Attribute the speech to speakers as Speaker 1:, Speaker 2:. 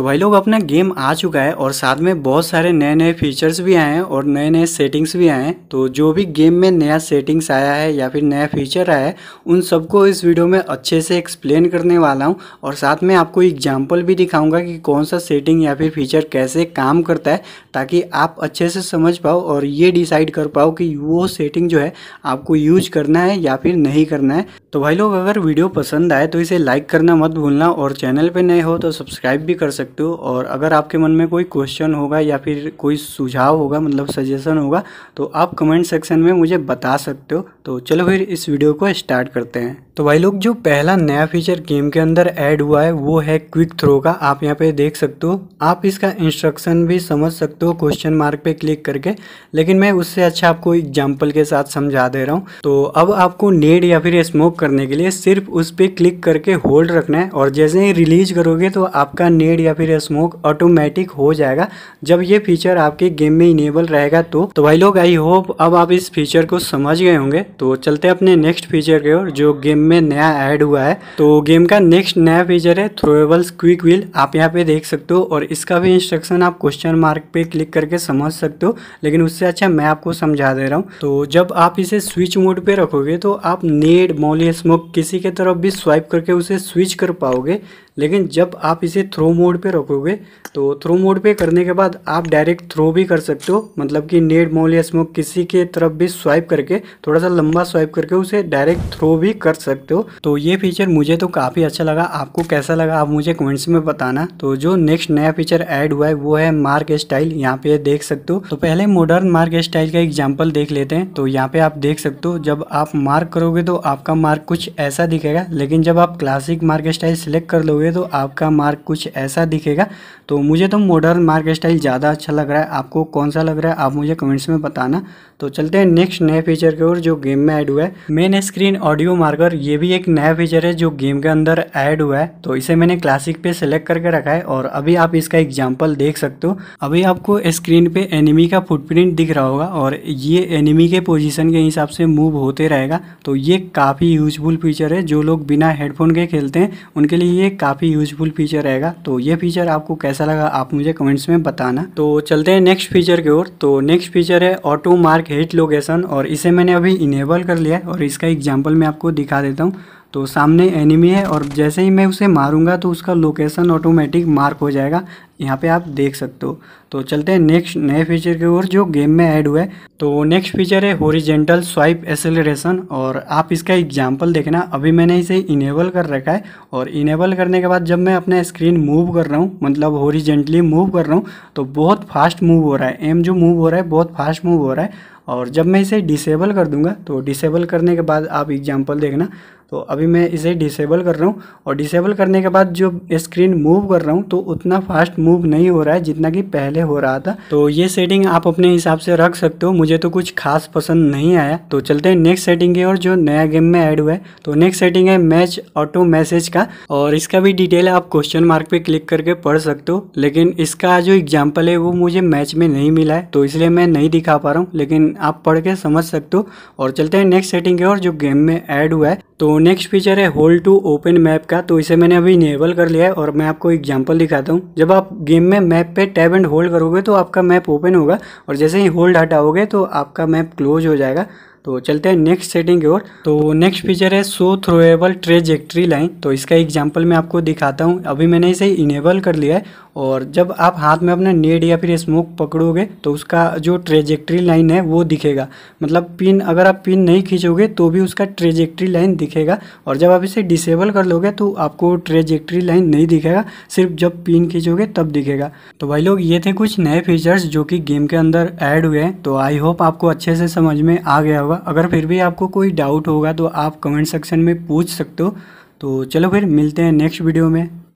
Speaker 1: तो भाई लोग अपना गेम आ चुका है और साथ में बहुत सारे नए नए फीचर्स भी आए हैं और नए नए सेटिंग्स भी आए हैं तो जो भी गेम में नया सेटिंग्स आया है या फिर नया फीचर आया है उन सबको इस वीडियो में अच्छे से एक्सप्लेन करने वाला हूँ और साथ में आपको एग्जाम्पल भी दिखाऊँगा कि कौन सा सेटिंग या फिर फीचर कैसे काम करता है ताकि आप अच्छे से समझ पाओ और ये डिसाइड कर पाओ कि वो सेटिंग जो है आपको यूज करना है या फिर नहीं करना है तो भाई लोग अगर वीडियो पसंद आए तो इसे लाइक करना मत भूलना और चैनल पे नए हो तो सब्सक्राइब भी कर सकते हो और अगर आपके मन में कोई क्वेश्चन होगा या फिर कोई सुझाव होगा मतलब सजेशन होगा तो आप कमेंट सेक्शन में मुझे बता सकते हो तो चलो फिर इस वीडियो को स्टार्ट करते हैं तो भाई लोग जो पहला नया फीचर गेम के अंदर ऐड हुआ है वो है क्विक थ्रो का आप यहाँ पे देख सकते हो आप इसका इंस्ट्रक्शन भी समझ सकते हो क्वेश्चन मार्क पे क्लिक करके लेकिन मैं उससे अच्छा आपको एग्जाम्पल के साथ समझा दे रहा हूँ तो अब आपको नेड या फिर स्मोक करने के लिए सिर्फ उस पर क्लिक करके होल्ड रखना है और जैसे ही रिलीज करोगे तो आपका नेड या फिर स्मोक ऑटोमेटिक हो जाएगा जब ये फीचर आपके गेम में इनेबल रहेगा तो तो भाई लोग आई होप अब आप इस फीचर को समझ गए होंगे तो चलते अपने नेक्स्ट फीचर की ओर जो गेम में नया ऐड हुआ है तो गेम का नेक्स्ट नया फीचर है थ्रोएबल्स क्विक व्हील आप यहाँ पे देख सकते हो और इसका भी इंस्ट्रक्शन आप क्वेश्चन मार्क पे क्लिक करके समझ सकते हो लेकिन उससे अच्छा मैं आपको समझा दे रहा हूँ तो जब आप इसे स्विच मोड पे रखोगे तो आप नेड मौली स्मोक किसी के तरफ भी स्वाइप करके उसे स्विच कर पाओगे लेकिन जब आप इसे थ्रो मोड पे रखोगे तो थ्रो मोड पे करने के बाद आप डायरेक्ट थ्रो भी कर सकते हो मतलब कि नेट मॉल या स्मोक किसी के तरफ भी स्वाइप करके थोड़ा सा लंबा स्वाइप करके उसे डायरेक्ट थ्रो भी कर सकते हो तो ये फीचर मुझे तो काफ़ी अच्छा लगा आपको कैसा लगा आप मुझे कमेंट्स में बताना तो जो नेक्स्ट नया फीचर ऐड हुआ है वो है मार्क स्टाइल यहाँ पे देख सकते हो तो पहले मॉडर्न मार्क स्टाइल का एग्जाम्पल देख लेते हैं तो यहाँ पे आप देख सकते हो जब आप मार्क करोगे तो आपका मार्क कुछ ऐसा दिखेगा लेकिन जब आप क्लासिक मार्क स्टाइल सिलेक्ट कर लोगे करोगे तो आपका मार्क कुछ ऐसा दिखेगा तो मुझे तो मॉडर्न मार्क स्टाइल ज़्यादा अच्छा लग रहा है आपको कौन सा लग रहा है आप मुझे कमेंट्स में बताना तो चलते हैं नेक्स्ट नए फीचर की ओर जो गेम में ऐड हुआ है मेन स्क्रीन ऑडियो मार्कर ये भी एक नया फीचर है जो गेम के अंदर ऐड हुआ है तो इसे मैंने क्लासिक पे सेलेक्ट करके रखा है और अभी आप इसका एग्जाम्पल देख सकते हो अभी आपको स्क्रीन पे एनिमी का फुटप्रिंट दिख रहा होगा और ये एनिमी के पोजिशन के हिसाब से मूव होते रहेगा तो ये काफ़ी यूजफुल फीचर है जो लोग बिना हेडफोन के खेलते हैं उनके लिए ये काफ़ी काफ़ी यूजफुल फीचर रहेगा तो ये फीचर आपको कैसा लगा आप मुझे कमेंट्स में बताना तो चलते हैं नेक्स्ट फीचर की ओर तो नेक्स्ट फीचर है ऑटो मार्क हिट लोकेशन और इसे मैंने अभी इनेबल कर लिया है और इसका एग्जाम्पल मैं आपको दिखा देता हूँ तो सामने एनिमी है और जैसे ही मैं उसे मारूंगा तो उसका लोकेशन ऑटोमेटिक मार्क हो जाएगा यहाँ पे आप देख सकते हो तो चलते हैं नेक्स्ट नए फीचर की ओर जो गेम में ऐड हुआ है तो नेक्स्ट फीचर है होरिजेंटल स्वाइप एसेलरेशन और आप इसका एग्जाम्पल देखना अभी मैंने इसे इनेबल कर रखा है और इनेबल करने के बाद जब मैं अपना स्क्रीन मूव कर रहा हूँ मतलब होरिजेंटली मूव कर रहा हूँ तो बहुत फास्ट मूव हो रहा है एम जो मूव हो रहा है बहुत फास्ट मूव हो रहा है और जब मैं इसे डिसेबल कर दूंगा तो डिसेबल करने के बाद आप एग्जांपल देखना तो अभी मैं इसे डिसेबल कर रहा हूँ और डिसेबल करने के बाद जो स्क्रीन मूव कर रहा हूँ तो उतना फास्ट मूव नहीं हो रहा है जितना कि पहले हो रहा था तो ये सेटिंग आप अपने हिसाब से रख सकते हो मुझे तो कुछ खास पसंद नहीं आया तो चलते हैं नेक्स्ट सेटिंग की और जो नया गेम में ऐड हुआ है तो नेक्स्ट सेटिंग है मैच ऑटो मैसेज का और इसका भी डिटेल आप क्वेश्चन मार्क पर क्लिक करके पढ़ सकते हो लेकिन इसका जो एग्जाम्पल है वो मुझे मैच में नहीं मिला है तो इसलिए मैं नहीं दिखा पा रहा हूँ लेकिन आप पढ़ के समझ सकते हो और चलते हैं नेक्स्ट सेटिंग की और जो गेम में ऐड हुआ है तो नेक्स्ट फीचर है होल्ड टू ओपन मैप का तो इसे मैंने अभी इनेबल कर लिया है और मैं आपको एग्जांपल दिखाता हूँ जब आप गेम में मैप पे टैब एंड होल्ड करोगे तो आपका मैप ओपन होगा और जैसे ही होल्ड हटाओगे तो आपका मैप क्लोज हो जाएगा तो चलते हैं नेक्स्ट सेटिंग की ओर तो नेक्स्ट फीचर है सो थ्रोएबल ट्रेजेक्ट्री लाइन तो इसका एग्जाम्पल मैं आपको दिखाता हूँ अभी मैंने इसे इनेबल कर लिया है और जब आप हाथ में अपना नेड या फिर स्मोक पकड़ोगे तो उसका जो ट्रेजेक्ट्री लाइन है वो दिखेगा मतलब पिन अगर आप पिन नहीं खींचोगे तो भी उसका ट्रेजेक्ट्री लाइन दिखेगा और जब आप इसे डिसेबल कर लोगे तो आपको ट्रेजेक्ट्री लाइन नहीं दिखेगा सिर्फ जब पिन खींचोगे तब दिखेगा तो भाई लोग ये थे कुछ नए फीचर्स जो कि गेम के अंदर ऐड हुए हैं तो आई होप आपको अच्छे से समझ में आ गया होगा अगर फिर भी आपको कोई डाउट होगा तो आप कमेंट सेक्शन में पूछ सकते हो तो चलो फिर मिलते हैं नेक्स्ट वीडियो में